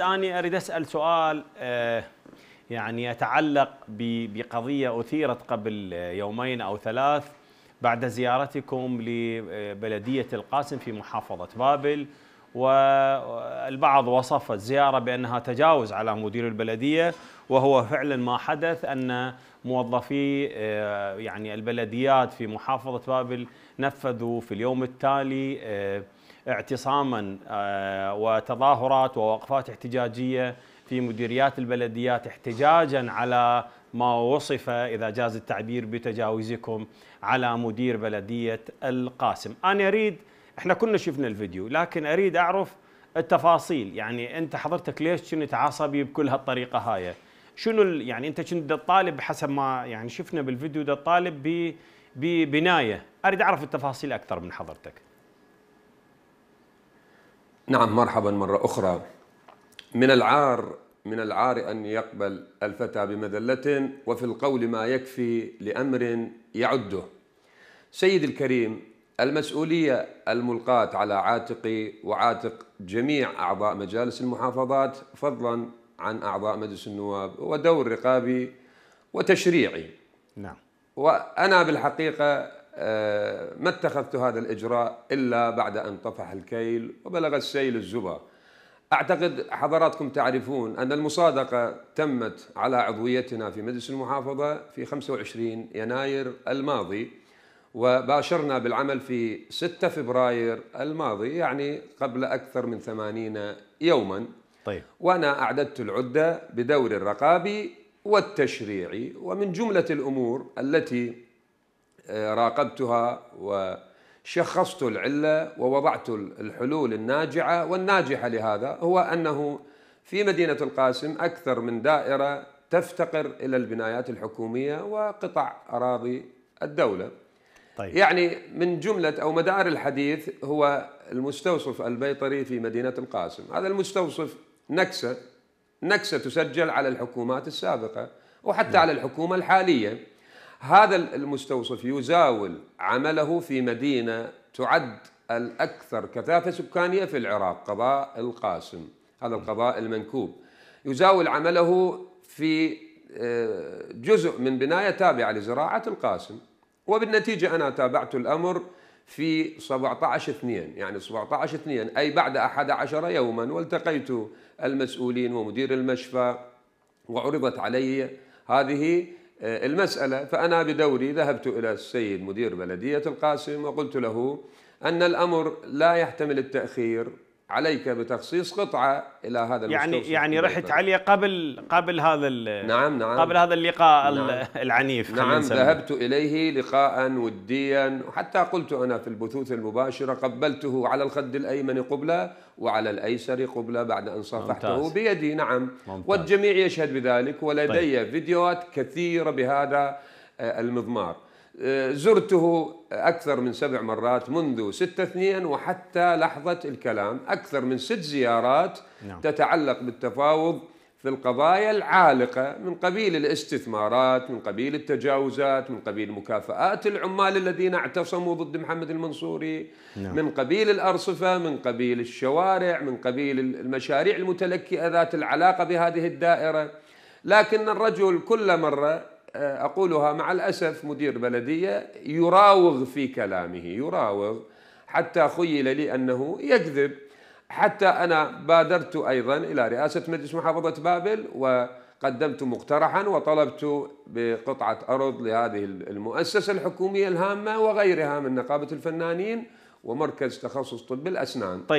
أنا أريد أسأل سؤال آه، يعني يتعلق بقضية أثيرت قبل يومين أو ثلاث بعد زيارتكم لبلدية القاسم في محافظة بابل والبعض وصف الزيارة بأنها تجاوز على مدير البلدية وهو فعلا ما حدث أن موظفي آه، يعني البلديات في محافظة بابل نفذوا في اليوم التالي آه، اعتصاما آه، وتظاهرات ووقفات احتجاجية في مديريات البلديات احتجاجا على ما وصف إذا جاز التعبير بتجاوزكم على مدير بلدية القاسم أنا أريد احنا كنا شفنا الفيديو لكن اريد اعرف التفاصيل يعني انت حضرتك ليش كنت عصبي بكل هالطريقه هاي شنو يعني انت كنت طالب حسب ما يعني شفنا بالفيديو ده ب ببنايه اريد اعرف التفاصيل اكثر من حضرتك نعم مرحبا مره اخرى من العار من العار ان يقبل الفتى بمذله وفي القول ما يكفي لامر يعده سيد الكريم المسؤولية الملقاة على عاتقي وعاتق جميع أعضاء مجالس المحافظات فضلا عن أعضاء مجلس النواب ودور رقابي وتشريعي نعم وأنا بالحقيقة آه، ما اتخذت هذا الإجراء إلا بعد أن طفح الكيل وبلغ السيل الزبا أعتقد حضراتكم تعرفون أن المصادقة تمت على عضويتنا في مجلس المحافظة في 25 يناير الماضي وباشرنا بالعمل في 6 فبراير الماضي يعني قبل أكثر من 80 يوما طيب. وأنا أعددت العدة بدور الرقابي والتشريعي ومن جملة الأمور التي آه، راقبتها وشخصت العلة ووضعت الحلول الناجعة والناجحة لهذا هو أنه في مدينة القاسم أكثر من دائرة تفتقر إلى البنايات الحكومية وقطع أراضي الدولة طيب. يعني من جملة أو مدار الحديث هو المستوصف البيطري في مدينة القاسم هذا المستوصف نكسة نكسة تسجل على الحكومات السابقة وحتى نعم. على الحكومة الحالية هذا المستوصف يزاول عمله في مدينة تعد الأكثر كثافة سكانية في العراق قضاء القاسم هذا القضاء المنكوب يزاول عمله في آه، جزء من بناية تابعة لزراعة القاسم وبالنتيجة أنا تابعت الأمر في 17 2 يعني 17 2 أي بعد 11 يوما والتقيت المسؤولين ومدير المشفى وعرضت علي هذه آه، المسألة فأنا بدوري ذهبت إلى السيد مدير بلدية القاسم وقلت له أن الأمر لا يحتمل التأخير عليك بتخصيص قطعه الى هذا يعني يعني رحت علي قبل قبل هذا نعم نعم قبل هذا اللقاء نعم العنيف نعم ذهبت اليه لقاء وديا حتى قلت انا في البثوث المباشره قبلته على الخد الايمن قبله وعلى الايسر قبله بعد ان صافحته بيدي نعم ممتاز. والجميع يشهد بذلك ولدي طيب. فيديوهات كثيره بهذا آه، المضمار آه، زرته أكثر من سبع مرات منذ ستة اثنين وحتى لحظة الكلام أكثر من ست زيارات نعم. تتعلق بالتفاوض في القضايا العالقة من قبيل الاستثمارات من قبيل التجاوزات من قبيل مكافآت العمال الذين اعتصموا ضد محمد المنصوري نعم. من قبيل الأرصفة من قبيل الشوارع من قبيل المشاريع المتلكئة ذات العلاقة بهذه الدائرة لكن الرجل كل مرة آه، أقولها مع الأسف مدير بلدية يراوغ في كلامه يراوغ حتى خيل لي أنه يكذب حتى أنا بادرت أيضا إلى رئاسة مجلس محافظة بابل وقدمت مقترحا وطلبت بقطعة أرض لهذه المؤسسة الحكومية الهامة وغيرها من نقابة الفنانين ومركز تخصص طب الأسنان